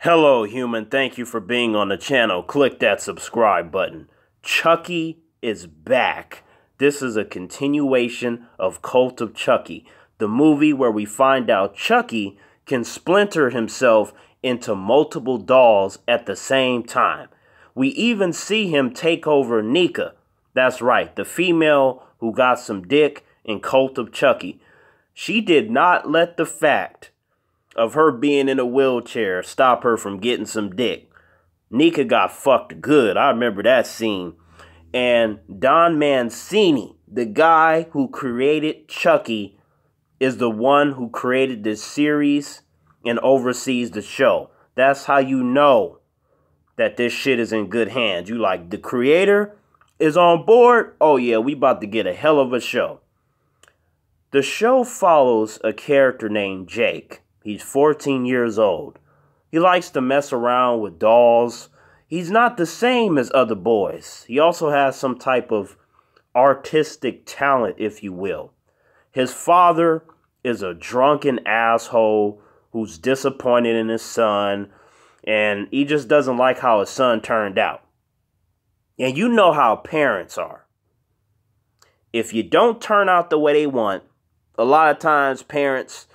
Hello, human. Thank you for being on the channel. Click that subscribe button. Chucky is back. This is a continuation of Cult of Chucky, the movie where we find out Chucky can splinter himself into multiple dolls at the same time. We even see him take over Nika. That's right, the female who got some dick in Cult of Chucky. She did not let the fact of her being in a wheelchair stop her from getting some dick. Nika got fucked good. I remember that scene. And Don Mancini, the guy who created Chucky, is the one who created this series and oversees the show. That's how you know that this shit is in good hands. You like the creator is on board. Oh yeah, we about to get a hell of a show. The show follows a character named Jake He's 14 years old. He likes to mess around with dolls. He's not the same as other boys. He also has some type of artistic talent, if you will. His father is a drunken asshole who's disappointed in his son, and he just doesn't like how his son turned out. And you know how parents are. If you don't turn out the way they want, a lot of times parents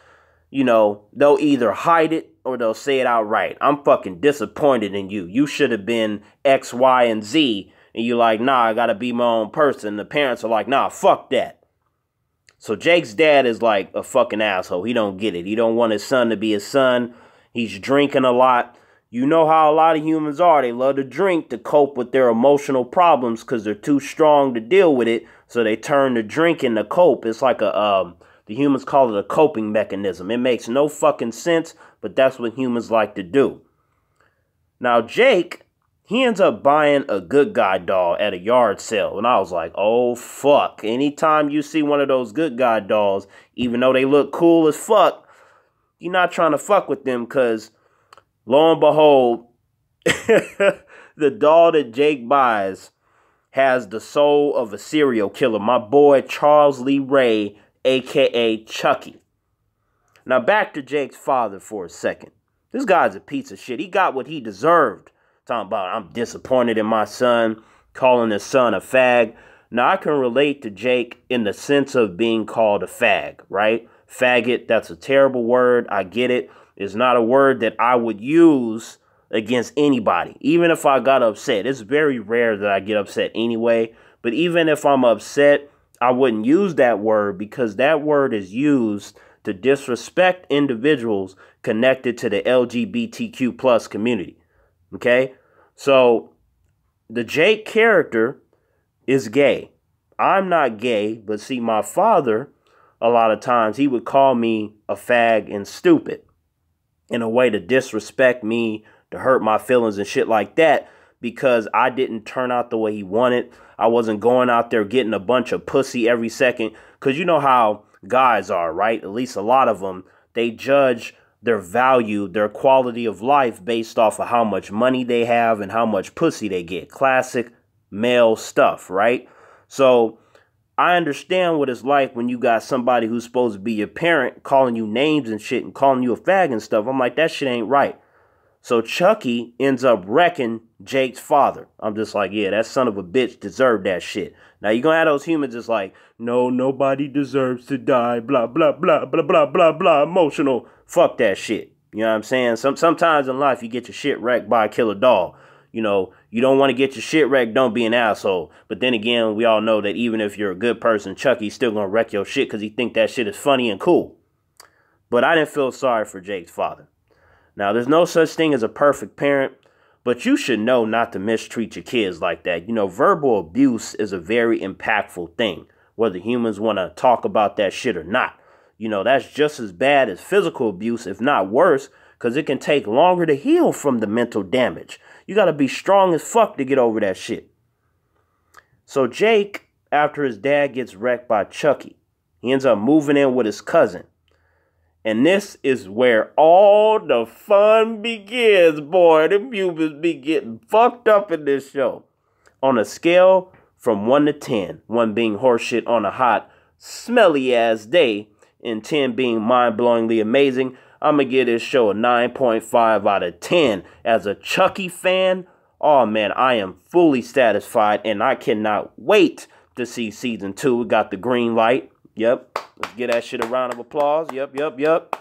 you know, they'll either hide it or they'll say it outright. I'm fucking disappointed in you. You should have been X, Y, and Z. And you're like, nah, I gotta be my own person. The parents are like, nah, fuck that. So Jake's dad is like a fucking asshole. He don't get it. He don't want his son to be his son. He's drinking a lot. You know how a lot of humans are. They love to drink to cope with their emotional problems because they're too strong to deal with it. So they turn to drinking to cope. It's like a um, the humans call it a coping mechanism. It makes no fucking sense, but that's what humans like to do. Now, Jake, he ends up buying a good guy doll at a yard sale. And I was like, oh, fuck. Anytime you see one of those good guy dolls, even though they look cool as fuck, you're not trying to fuck with them because lo and behold, the doll that Jake buys has the soul of a serial killer. My boy Charles Lee Ray aka Chucky. Now back to Jake's father for a second. This guy's a piece of shit. He got what he deserved. Talking about I'm disappointed in my son, calling his son a fag. Now I can relate to Jake in the sense of being called a fag, right? Faggot, that's a terrible word. I get it. It's not a word that I would use against anybody. Even if I got upset, it's very rare that I get upset anyway. But even if I'm upset, I wouldn't use that word because that word is used to disrespect individuals connected to the LGBTQ plus community. Okay? So the Jake character is gay. I'm not gay, but see, my father, a lot of times, he would call me a fag and stupid in a way to disrespect me, to hurt my feelings and shit like that because I didn't turn out the way he wanted. I wasn't going out there getting a bunch of pussy every second. Because you know how guys are, right? At least a lot of them, they judge their value, their quality of life based off of how much money they have and how much pussy they get. Classic male stuff, right? So I understand what it's like when you got somebody who's supposed to be your parent calling you names and shit and calling you a fag and stuff. I'm like, that shit ain't right. So Chucky ends up wrecking Jake's father. I'm just like, yeah, that son of a bitch deserved that shit. Now you're gonna have those humans just like, no, nobody deserves to die, blah, blah, blah, blah, blah, blah, blah, emotional. Fuck that shit. You know what I'm saying? Some sometimes in life you get your shit wrecked by a killer doll. You know, you don't want to get your shit wrecked, don't be an asshole. But then again, we all know that even if you're a good person, Chucky's still gonna wreck your shit because he think that shit is funny and cool. But I didn't feel sorry for Jake's father. Now, there's no such thing as a perfect parent, but you should know not to mistreat your kids like that. You know, verbal abuse is a very impactful thing, whether humans want to talk about that shit or not. You know, that's just as bad as physical abuse, if not worse, because it can take longer to heal from the mental damage. You got to be strong as fuck to get over that shit. So, Jake, after his dad gets wrecked by Chucky, he ends up moving in with his cousin. And this is where all the fun begins. Boy, the pubis be getting fucked up in this show. On a scale from 1 to 10, 1 being horseshit on a hot, smelly ass day, and 10 being mind blowingly amazing, I'm going to give this show a 9.5 out of 10. As a Chucky fan, oh man, I am fully satisfied and I cannot wait to see season 2. We got the green light. Yep. Let's get that shit a round of applause. Yep, yep, yep.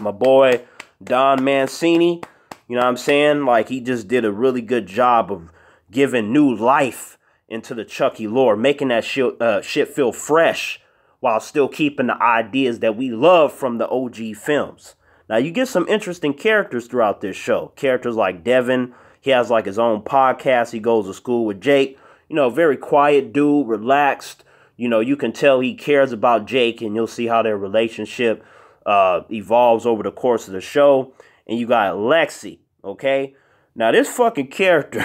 My boy Don Mancini, you know what I'm saying? Like he just did a really good job of giving new life into the Chucky lore, making that shit, uh, shit feel fresh while still keeping the ideas that we love from the OG films. Now you get some interesting characters throughout this show. Characters like Devin, he has like his own podcast. He goes to school with Jake. You know, very quiet dude, relaxed, you know, you can tell he cares about Jake, and you'll see how their relationship uh, evolves over the course of the show. And you got Lexi, okay? Now, this fucking character,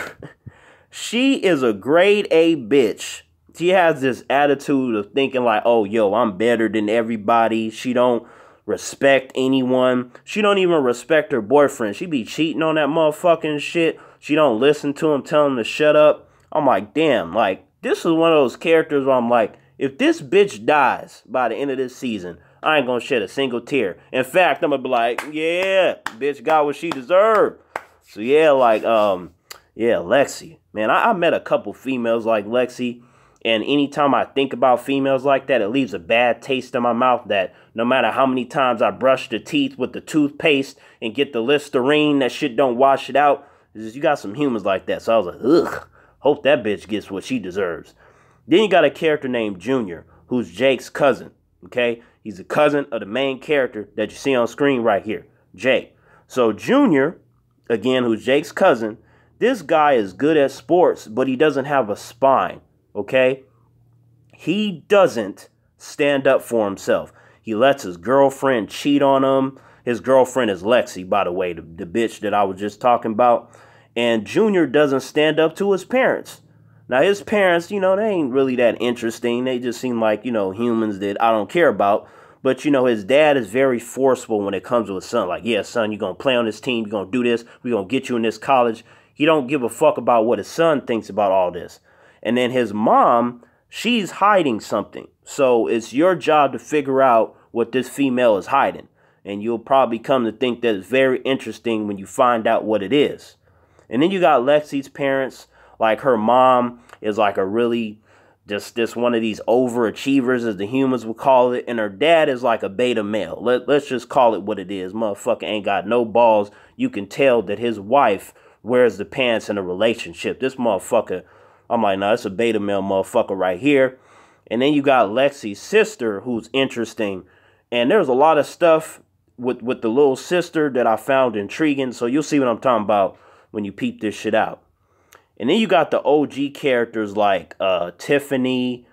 she is a grade A bitch. She has this attitude of thinking, like, oh, yo, I'm better than everybody. She don't respect anyone. She don't even respect her boyfriend. She be cheating on that motherfucking shit. She don't listen to him, tell him to shut up. I'm like, damn, like, this is one of those characters where I'm like, if this bitch dies by the end of this season, I ain't gonna shed a single tear. In fact, I'm gonna be like, yeah, bitch got what she deserved. So yeah, like, um, yeah, Lexi. Man, I, I met a couple females like Lexi, and anytime I think about females like that, it leaves a bad taste in my mouth that no matter how many times I brush the teeth with the toothpaste and get the Listerine, that shit don't wash it out. Just, you got some humans like that. So I was like, ugh. Hope that bitch gets what she deserves. Then you got a character named Junior, who's Jake's cousin. Okay? He's a cousin of the main character that you see on screen right here, Jake. So Junior, again, who's Jake's cousin, this guy is good at sports, but he doesn't have a spine. Okay? He doesn't stand up for himself. He lets his girlfriend cheat on him. His girlfriend is Lexi, by the way, the, the bitch that I was just talking about and Junior doesn't stand up to his parents. Now his parents, you know, they ain't really that interesting. They just seem like, you know, humans that I don't care about. But you know, his dad is very forceful when it comes to his son. Like, yeah, son, you're gonna play on this team, you're gonna do this, we're gonna get you in this college. He don't give a fuck about what his son thinks about all this. And then his mom, she's hiding something. So it's your job to figure out what this female is hiding. And you'll probably come to think that it's very interesting when you find out what it is. And then you got Lexi's parents. Like her mom is like a really just just one of these overachievers, as the humans would call it, and her dad is like a beta male. Let, let's just call it what it is. Motherfucker ain't got no balls. You can tell that his wife wears the pants in a relationship. This motherfucker, I'm like, nah, it's a beta male motherfucker right here. And then you got Lexi's sister, who's interesting. And there's a lot of stuff with, with the little sister that I found intriguing. So you'll see what I'm talking about when you peep this shit out. And then you got the OG characters like uh, Tiffany,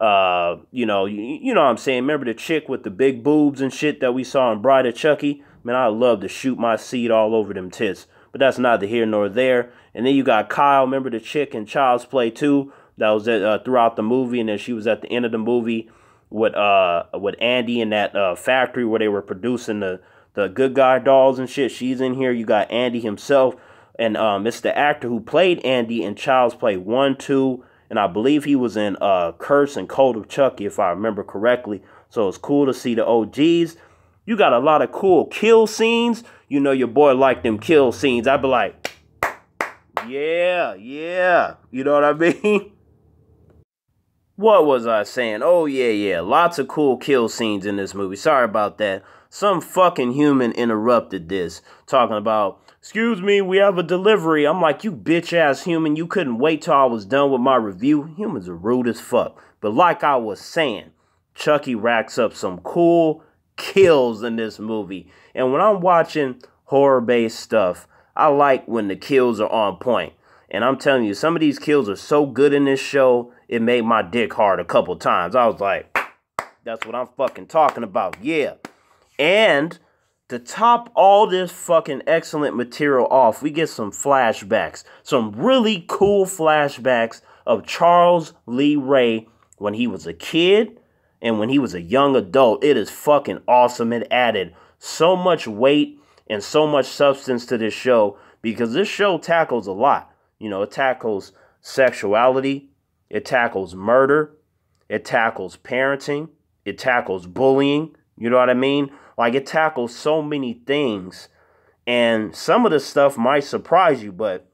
uh, you know, you, you, know what I'm saying? Remember the chick with the big boobs and shit that we saw in Bride of Chucky? Man, I love to shoot my seed all over them tits. But that's neither here nor there. And then you got Kyle, remember the chick in Child's Play 2 that was at, uh, throughout the movie, and then she was at the end of the movie with uh with Andy in that uh, factory where they were producing the the good guy dolls and shit. She's in here. You got Andy himself and um, uh, it's the actor who played Andy in Child's Play one, two, and I believe he was in uh, Curse and Cold of Chucky, if I remember correctly. So it's cool to see the OGs. You got a lot of cool kill scenes. You know your boy liked them kill scenes. I'd be like, yeah, yeah. You know what I mean? What was I saying? Oh, yeah, yeah. Lots of cool kill scenes in this movie. Sorry about that. Some fucking human interrupted this, talking about, excuse me, we have a delivery. I'm like, you bitch ass human. You couldn't wait till I was done with my review. Humans are rude as fuck. But like I was saying, Chucky racks up some cool kills in this movie. And when I'm watching horror based stuff, I like when the kills are on point. And I'm telling you, some of these kills are so good in this show it made my dick hard a couple times. I was like, that's what I'm fucking talking about. Yeah. And to top all this fucking excellent material off, we get some flashbacks. Some really cool flashbacks of Charles Lee Ray when he was a kid and when he was a young adult. It is fucking awesome. It added so much weight and so much substance to this show because this show tackles a lot. You know, it tackles sexuality, it tackles murder. It tackles parenting. It tackles bullying. You know what I mean? Like it tackles so many things. And some of the stuff might surprise you, but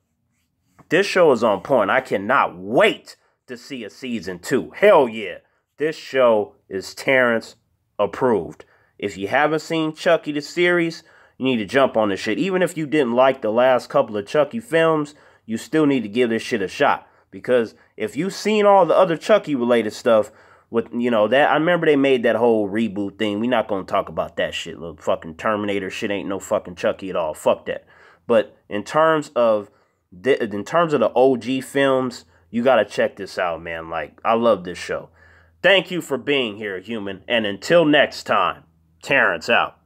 this show is on point. I cannot wait to see a season two. Hell yeah. This show is Terrence approved. If you haven't seen Chucky the series, you need to jump on this shit. Even if you didn't like the last couple of Chucky films, you still need to give this shit a shot. Because if you've seen all the other Chucky related stuff, with you know that I remember they made that whole reboot thing. We're not gonna talk about that shit. Little fucking Terminator shit ain't no fucking Chucky at all. Fuck that. But in terms of the, in terms of the OG films, you gotta check this out, man. Like I love this show. Thank you for being here, human. And until next time, Terrence out.